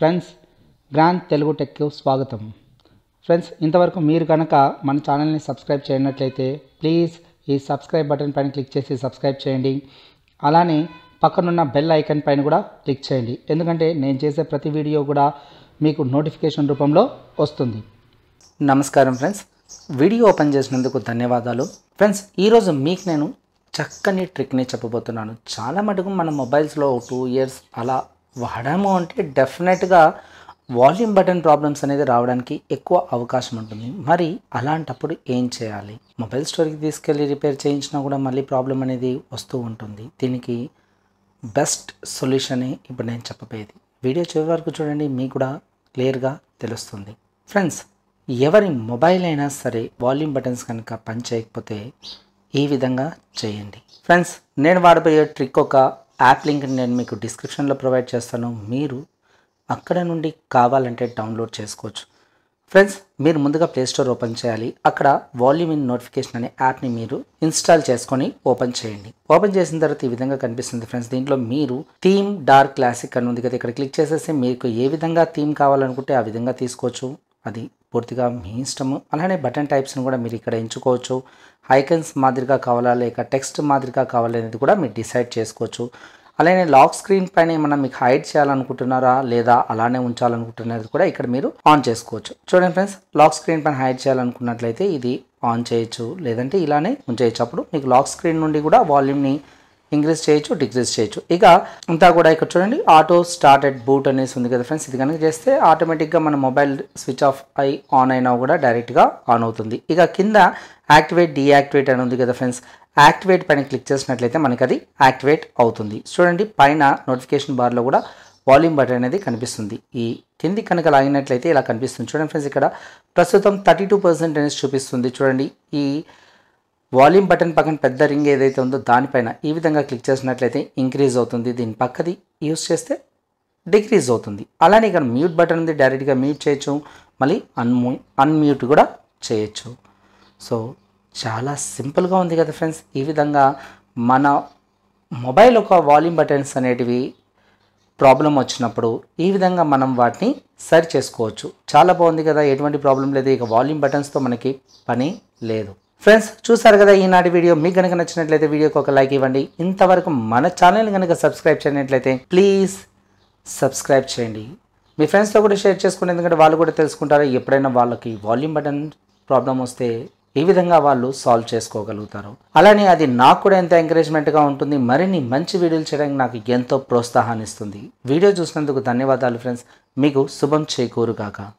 friends grand Telugu టెక్కు స్వాగతం friends ఇంతవరకు మీరు కనుక మన ఛానల్ని సబ్స్క్రైబ్ చేయనట్లయితే ప్లీజ్ ఈ సబ్స్క్రైబ్ బటన్ పైన క్లిక్ చేసి సబ్స్క్రైబ్ చేయండి అలానే పక్కనున్న బెల్ ఐకన్ పైన కూడా క్లిక్ చేయండి ఎందుకంటే నేను చేసే ప్రతి వీడియో కూడా మీకు నోటిఫికేషన్ రూపంలో వస్తుంది నమస్కారం ఫ్రెండ్స్ వీడియో ఓపెన్ చేసినందుకు ధన్యవాదాలు ఫ్రెండ్స్ ఈరోజు మీకు నేను చక్కని ట్రిక్ని చెప్పబోతున్నాను చాలా మటుకు మన మొబైల్స్లో టూ ఇయర్స్ అలా వాడాము అంటే డెఫినెట్గా వాల్యూమ్ బటన్ ప్రాబ్లమ్స్ అనేది రావడానికి ఎక్కువ అవకాశం ఉంటుంది మరి అలాంటప్పుడు ఏం చేయాలి మొబైల్ స్టోర్కి తీసుకెళ్ళి రిపేర్ చేయించినా కూడా మళ్ళీ ప్రాబ్లం అనేది వస్తూ ఉంటుంది దీనికి బెస్ట్ సొల్యూషనే ఇప్పుడు నేను చెప్పబోయేది వీడియో చివరి వరకు చూడండి మీకు కూడా క్లియర్గా తెలుస్తుంది ఫ్రెండ్స్ ఎవరి మొబైల్ అయినా సరే వాల్యూమ్ బటన్స్ కనుక పని చేయకపోతే ఈ విధంగా చేయండి ఫ్రెండ్స్ నేను వాడబోయే ట్రిక్ ఒక యాప్ లింక్ నేను మీకు డిస్క్రిప్షన్లో ప్రొవైడ్ చేస్తాను మీరు అక్కడ నుండి కావాలంటే డౌన్లోడ్ చేసుకోవచ్చు ఫ్రెండ్స్ మీరు ముందుగా ప్లేస్టోర్ ఓపెన్ చేయాలి అక్కడ వాల్యూమ్ ఇన్ నోటిఫికేషన్ అనే యాప్ని మీరు ఇన్స్టాల్ చేసుకొని ఓపెన్ చేయండి ఓపెన్ చేసిన తర్వాత ఈ విధంగా కనిపిస్తుంది ఫ్రెండ్స్ దీంట్లో మీరు థీమ్ డార్క్ క్లాసిక్ అని ఉంది కదా ఇక్కడ క్లిక్ చేసేసి మీకు ఏ విధంగా థీమ్ కావాలనుకుంటే ఆ విధంగా తీసుకోవచ్చు అది పూర్తిగా మీ ఇష్టము అలానే బటన్ టైప్స్ని కూడా మీరు ఇక్కడ ఎంచుకోవచ్చు ఐకన్స్ మాదిరిగా కావాలా లేక టెక్స్ట్ మాదిరిగా కావాలనేది కూడా మీరు డిసైడ్ చేసుకోవచ్చు అలానే లాక్ స్క్రీన్ పైన ఏమన్నా మీకు హైడ్ చేయాలనుకుంటున్నారా లేదా అలానే ఉంచాలనుకుంటున్నది కూడా ఇక్కడ మీరు ఆన్ చేసుకోవచ్చు చూడండి ఫ్రెండ్స్ లాక్ స్క్రీన్ పైన హైడ్ చేయాలనుకున్నట్లయితే ఇది ఆన్ చేయొచ్చు లేదంటే ఇలానే ఉంచేయచ్చు అప్పుడు మీకు లాక్ స్క్రీన్ నుండి కూడా వాల్యూమ్ని ఇంక్రీజ్ చేయొచ్చు డిక్రీజ్ చేయొచ్చు ఇక అంతా కూడా ఇక్కడ చూడండి ఆటో స్టార్ట్ అట్ బూట్ అనేసి ఉంది కదా ఫ్రెండ్స్ ఇది కనుక చేస్తే ఆటోమేటిక్గా మన మొబైల్ స్విచ్ ఆఫ్ అయి ఆన్ అయినా కూడా డైరెక్ట్గా ఆన్ అవుతుంది ఇక కింద యాక్టివేట్ డీయాక్టివేట్ అని ఉంది కదా ఫ్రెండ్స్ యాక్టివేట్ పైన క్లిక్ చేసినట్లయితే మనకి అది యాక్టివేట్ అవుతుంది చూడండి పైన నోటిఫికేషన్ బార్లో కూడా వాల్యూమ్ బటన్ అనేది కనిపిస్తుంది ఈ కింది కనుక లాగినట్లయితే ఇలా కనిపిస్తుంది చూడండి ఫ్రెండ్స్ ఇక్కడ ప్రస్తుతం థర్టీ టూ పర్సెంట్ అనేది చూపిస్తుంది చూడండి ఈ వాల్యూమ్ బటన్ పక్కన పెద్ద రింగ్ ఏదైతే ఉందో దానిపైన ఈ విధంగా క్లిక్ చేసినట్లయితే ఇంక్రీజ్ అవుతుంది దీని పక్కది యూస్ చేస్తే డిక్రీజ్ అవుతుంది అలానే ఇక్కడ మ్యూట్ బటన్ ఉంది డైరెక్ట్గా మ్యూట్ చేయొచ్చు మళ్ళీ అన్మ్యూ అన్మ్యూట్ కూడా చేయొచ్చు సో చాలా సింపుల్గా ఉంది కదా ఫ్రెండ్స్ ఈ విధంగా మన మొబైల్ ఒక వాల్యూమ్ బటన్స్ అనేటివి ప్రాబ్లం వచ్చినప్పుడు ఈ విధంగా మనం వాటిని సరి చేసుకోవచ్చు చాలా బాగుంది కదా ఎటువంటి ప్రాబ్లం లేదు ఇక వాల్యూమ్ బటన్స్తో మనకి పని లేదు ఫ్రెండ్స్ చూసారు కదా ఈనాటి వీడియో మీకు కనుక నచ్చినట్లయితే వీడియోకి ఒక లైక్ ఇవ్వండి ఇంతవరకు మన ఛానల్ని కనుక సబ్స్క్రైబ్ చేయనట్లయితే ప్లీజ్ సబ్స్క్రైబ్ చేయండి మీ ఫ్రెండ్స్తో కూడా షేర్ చేసుకోండి ఎందుకంటే వాళ్ళు కూడా తెలుసుకుంటారు ఎప్పుడైనా వాళ్ళకి వాల్యూమ్ బటన్ ప్రాబ్లం వస్తే ఏ విధంగా వాళ్ళు సాల్వ్ చేసుకోగలుగుతారు అలానే అది నాకు కూడా ఎంత ఎంకరేజ్మెంట్గా ఉంటుంది మరిన్ని మంచి వీడియోలు చేయడానికి నాకు ఎంతో ప్రోత్సాహాన్ని ఇస్తుంది వీడియో చూసినందుకు ధన్యవాదాలు ఫ్రెండ్స్ మీకు శుభం చేకూరుగాక